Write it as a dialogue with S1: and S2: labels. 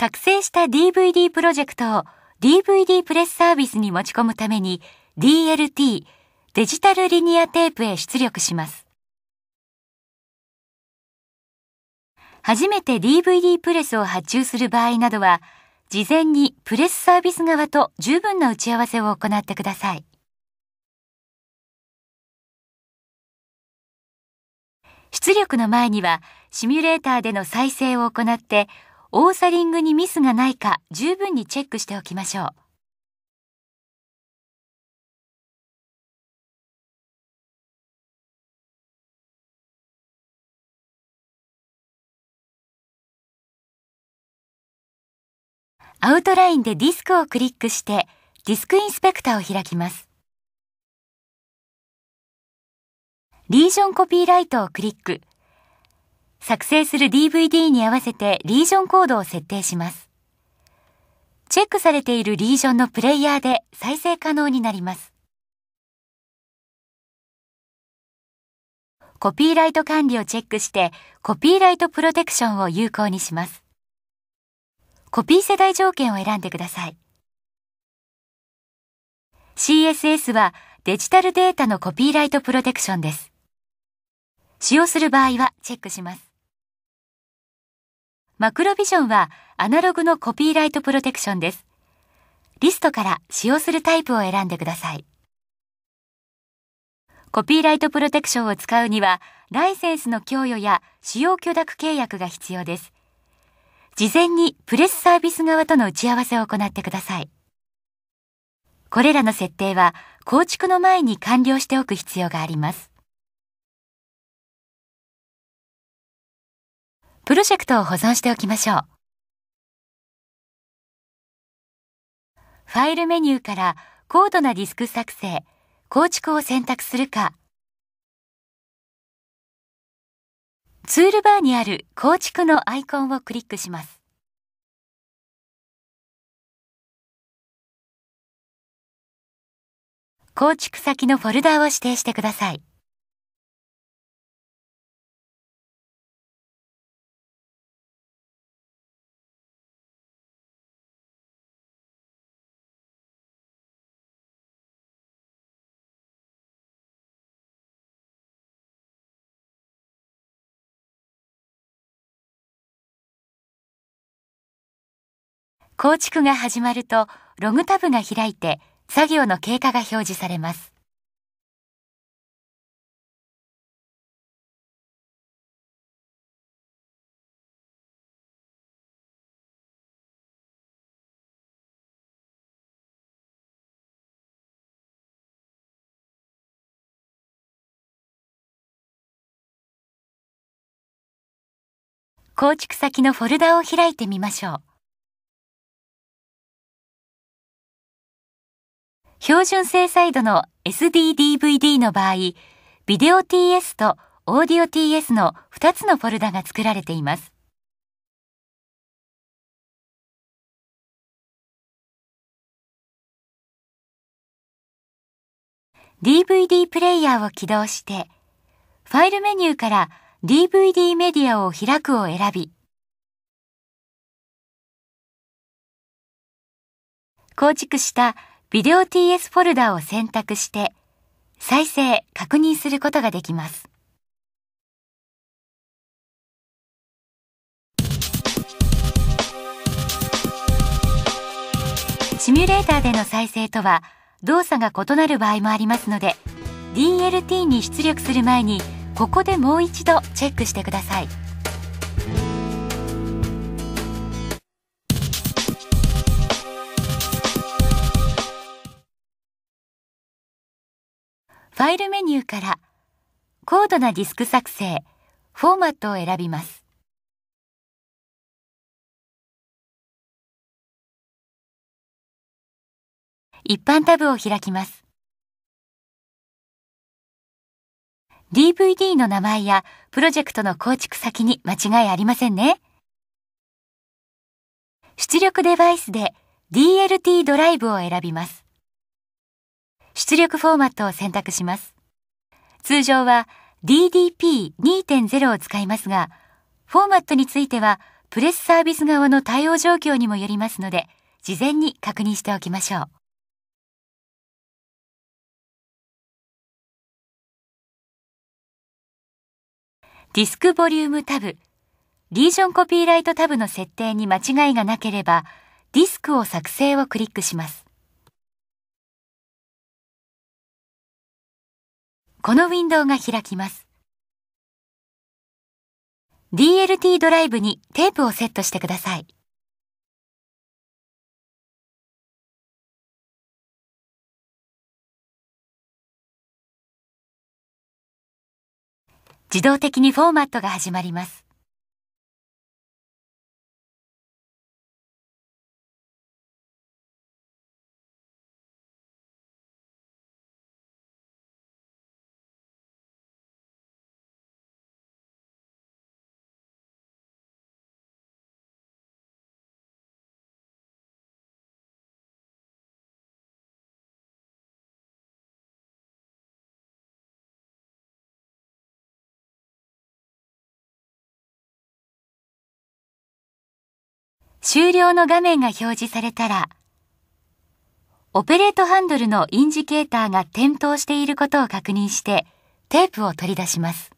S1: 作成した DVD プロジェクトを DVD プレスサービスに持ち込むために DLT デジタルリニアテープへ出力します。初めて DVD プレスを発注する場合などは、事前にプレスサービス側と十分な打ち合わせを行ってください。出力の前には、シミュレーターでの再生を行って、
S2: オーサリングにミスがないか十分にチェックしておきましょう。アウトラインでディスクをクリックしてディスクインスペクターを開きます。リージョンコ
S1: ピーライトをクリック。作成する DVD に合わせてリージョンコードを設定します。チェックされているリージョンのプレイヤーで再生可能になります。コピーライト管理をチェックして、コピーライトプロテクションを有効にします。コピー世代条件を選んでください。CSS はデジタルデータのコピーライトプロテクションです。使用する場合はチェックします。マクロビジョンはアナログのコピーライトプロテクションです。リストから使用するタイプを選んでください。コピーライトプロテクションを使うには、ライセンスの供与や使用許諾契約が必要です。事前にプレスサービス側との打ち合わせを行ってください。これらの設定は構築の前に完了しておく必要があります。
S2: プロジェクトを保存しておきましょう。ファイルメニューから高度なディスク作成、構築を選択するか、ツールバーにある構築のアイコンをクリックします。構築先のフォルダを指定してください。構築が始まるとログタブが開いて作業の経過が表示されます。構築先のフォルダを開いてみましょう。
S1: 標準性サイドの SDDVD の場合、ビデオ TS と
S2: オーディオ TS の2つのフォルダが作られています。DVD プレイヤーを起動して、ファイルメニューから DVD メディアを開くを選び、構築したビデオ TS
S1: フォルダを選択して、再生、確認することができます。シミュレーターでの再生とは動作が異なる場合もありますので DLT に出力する前にここでもう一度チェックしてください。
S2: ファイルメニューから高度なディスク作成、フォーマットを選びます。一般タブを開きます。DVD の
S1: 名前やプロジェクトの構築先に間違いありませんね。出力デバイスで DLT ドライブを選びます。出力フォーマットを選択します。通常は DDP2.0 を使いますが、フォーマットについてはプレスサービス側
S2: の対応状況にもよりますので、事前に確認しておきましょう。ディスクボリュームタブ、リージョンコピーライトタブの設定に
S1: 間違いがなければ、ディスクを作成をクリックします。
S2: このウィンドウが開きます。DLT ドライブにテープをセットしてください。自動的にフォーマットが始まります。終了の画面が表示されたら、オペレートハンドルのインジケーターが点灯していることを確認して、テープを取り出します。